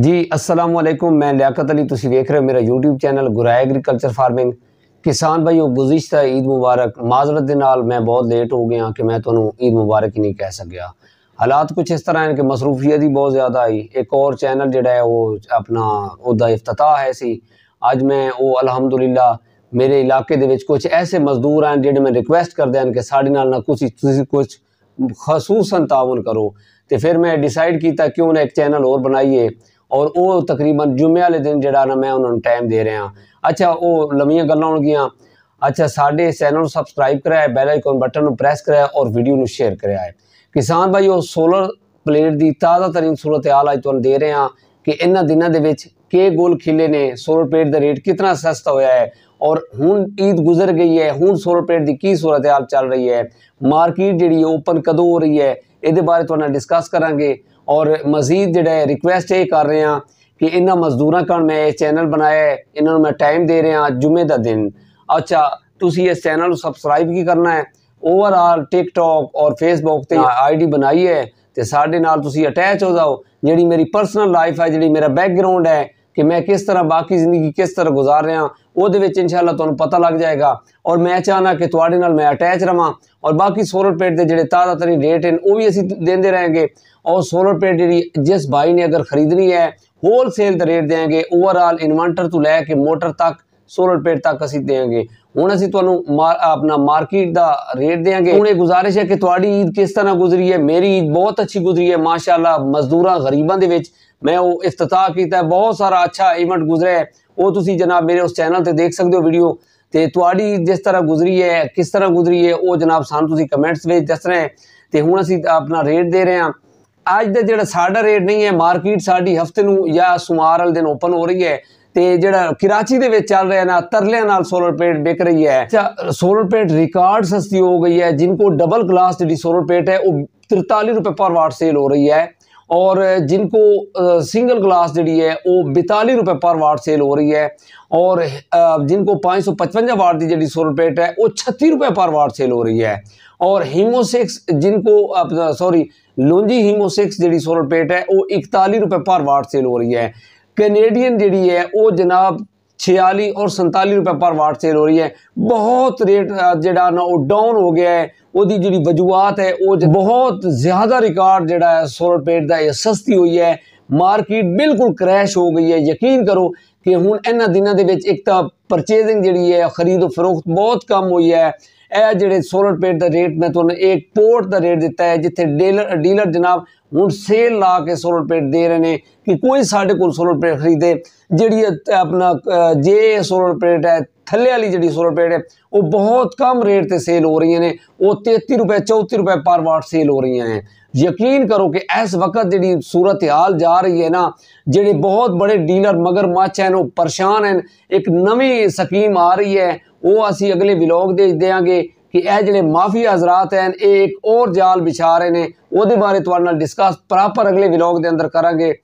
जी अस्सलाम वालेकुम मैं लियाकत अली तुम देख रहे हो मेरा यूट्यूब चैनल गुरा एग्रीकल्चर फार्मिंग किसान भाइयों गुजशत ईद मुबारक माजरत के नाल मैं बहुत लेट हो गया कि मैं तुम्हें ईद मुबारक ही नहीं कह सकया हालात कुछ इस तरह हैं कि मसरूफियत ही बहुत ज़्यादा आई एक और चैनल जोड़ा है वो अपना ओदा अफ्ताह है सी अज मैं वो अलहमदुल्ला मेरे इलाके कुछ ऐसे मजदूर हैं जोड़े मैं रिक्वेस्ट करते हैं कि साढ़े नाल ना कुछ कुछ खसूसन तावन करो तो फिर मैं डिसाइड किया क्यों ना एक चैनल और बनाइए और वह तकरीबन जुमे वाले दिन जरा मैं उन्होंने टाइम दे रहा ਦੇ ਰਿਹਾ ਅੱਛਾ ਉਹ ਲੰਮੀਆਂ ਗੱਲਾਂ अच्छा साढ़े चैनल सबसक्राइब कराए बैल आइकॉन बटन प्रेस कराए और वीडियो में शेयर है किसान भाई वो सोलर प्लेट की ताज़ा तरीन सूरत हाल अच्छ तुम दे रहे हैं कि इन दिनों के गोल खिले ने सोलर प्लेट का रेट कितना सस्ता होया है और हूँ ईद गुजर गई है हूँ सोलर प्लेट की की सूरत हाल चल रही है मार्केट जी ओपन कदों हो रही है ये बारे तो डिस्कस करा और मजीद जोड़ा है रिक्वेस्ट ये कर रहे हैं कि इन मजदूर का मैं इस चैनल बनाया है इन्होंने मैं टाइम दे रहा जुमे का दिन अच्छा तुम इस चैनल सबसक्राइब की करना है ओवरऑल टिकटॉक और फेसबुक से आई डी बनाई है तो साढ़े नाली अटैच हो जाओ जी मेरी परसनल लाइफ है जी मेरा बैकग्राउंड है कि मैं किस तरह बाकी जिंदगी किस तरह गुजार रहा वो इंशाला तुम्हें पता लग जाएगा और मैं चाहना कि थोड़े न मैं अटैच रहा और बाकी सोलर पेट के जो ताज़ा तरी रेट हैं वो भी असं देंदे रहेंगे और सोलर पेट जी जिस भाई ने अगर खरीदनी है होलसेल रेट देंगे ओवरऑल इनवर्टर तो लैके मोटर तक सोलह रुपए तक असं देंगे हूँ असं तुम्हें मार अपना मार्केट का रेट देंगे हूँ गुजारिश है कि थोड़ी ईद किस तरह गुजरी है मेरी ईद बहुत अच्छी गुजरी है माशाला मजदूर गरीबों के मैं इफ्तताह किया बहुत सारा अच्छा इवेंट गुजरया है वो तुम जनाब मेरे उस चैनल पर देख सकते हो वीडियो तो थोड़ी जिस तरह गुजरी है किस तरह गुजरी है वह जनाब सी कमेंट्स में दस रहे हैं तो हूँ असं अपना रेट दे रहे हैं अज्ज का जो सा रेट नहीं है मार्केट साफ्ते या सोमवार वाले दिन ओपन हो रही है जरा कराची के चल ਵਿੱਚ ਚੱਲ ना तरलिया सोलर ਨਾਲ बिक रही है ਰਹੀ ਹੈ ਅੱਛਾ ਸੋਲਰ ਪਲੇਟ ਰਿਕਾਰਡ है जिनको डबल ग्लास जी सोलर प्लेट है वो तिरतालीस रुपये पर वाट सेल हो रही है और जिनको सिंगल ग्लास जी है वो बताली रुपये पर वाट सेल हो रही है और जिनको पाँच सौ पचवंजा वाट की जी सोलर प्लेट है वो छत्ती रुपये पर वाट सेल हो रही है और हीमोसिक्स जिनको सॉरी लोंजी हीमोसिक्स जी सोलर प्लेट है वो इकताली रुपये पर वाट सेल हो रही है कनेडियन जी है वह जनाब छियाली और संताली रुपये पर वाट सेल हो रही है बहुत रेट जो डाउन हो गया है वो जी वजूहत है वो बहुत ज़्यादा रिकॉर्ड जोड़ा है सोलर पेट का यह सस्ती हुई है मार्केट बिल्कुल क्रैश हो गई है यकीन करो ਕਿ ਹੁਣ ਇਹਨਾਂ ਦਿਨਾਂ ਦੇ ਵਿੱਚ ਇੱਕ ਤਾਂ ਪਰਚੇਜ਼ਿੰਗ ਜਿਹੜੀ ਹੈ ਖਰੀਦ ਫਰੋਖਤ ਬਹੁਤ ਕਮ ਹੋਈ ਹੈ ਇਹ ਜਿਹੜੇ ਸੋਲਰ ਪੇਟ ਦਾ ਰੇਟ ਮੈਂ ਤੁਹਾਨੂੰ ਇੱਕ ਪੋਰਟ ਦਾ ਰੇਟ ਦਿੱਤਾ ਹੈ ਜਿੱਥੇ ਡੀਲਰ ਡੀਲਰ ਜਨਾਬ ਹੁਣ ਸੇਲ ਲਾ ਕੇ ਸੋਲਰ ਪੇਟ ਦੇ ਰਹੇ ਨੇ ਕਿ ਕੋਈ ਸਾਡੇ ਕੋਲ ਸੋਲਰ ਪੇਟ ਖਰੀਦੇ ਜਿਹੜੀ ਆਪਣਾ ਜੇ ਸੋਲਰ ਪੇਟ ਹੈ ਥੱਲੇ ਵਾਲੀ ਜਿਹੜੀ ਸੋਲਰ ਪੇਟ ਹੈ ਉਹ ਬਹੁਤ ਕਮ ਰੇਟ ਤੇ ਸੇਲ ਹੋ ਰਹੀਆਂ ਨੇ ਉਹ 33 ਰੁਪਏ 34 ਰੁਪਏ ਪਰ ਵਾਟ ਸੇਲ ਹੋ ਰਹੀਆਂ ਨੇ ਯਕੀਨ ਕਰੋ ਕਿ ਇਸ ਵਕਤ ਜਿਹੜੀ ਸੂਰਤ ਹਾਲ ਜਾ ਰਹੀ ਹੈ ਨਾ ਜਿਹੜੇ ਬਹੁਤ ਬੜੇ ਡੀਲਰ ਮਗਰਮੱਛ ਹਨ ਉਹ ਪਰੇਸ਼ਾਨ ਹਨ ਇੱਕ ਨਵੀਂ ਸਕੀਮ ਆ ਰਹੀ ਹੈ ਉਹ ਅਸੀਂ ਅਗਲੇ ਵਲੌਗ ਦੇ ਦੇਾਂਗੇ ਕਿ ਇਹ ਜਿਹੜੇ ਮਾਫੀਆ ਹਜ਼ਰات ਹਨ ਇਹ ਇੱਕ ਹੋਰ ਜਾਲ ਵਿਛਾ ਰਹੇ ਨੇ ਉਹਦੇ ਬਾਰੇ ਤੁਹਾਡੇ ਨਾਲ ਡਿਸਕਸ ਪ੍ਰਾਪਰ ਅਗਲੇ ਵਲੌਗ ਦੇ ਅੰਦਰ ਕਰਾਂਗੇ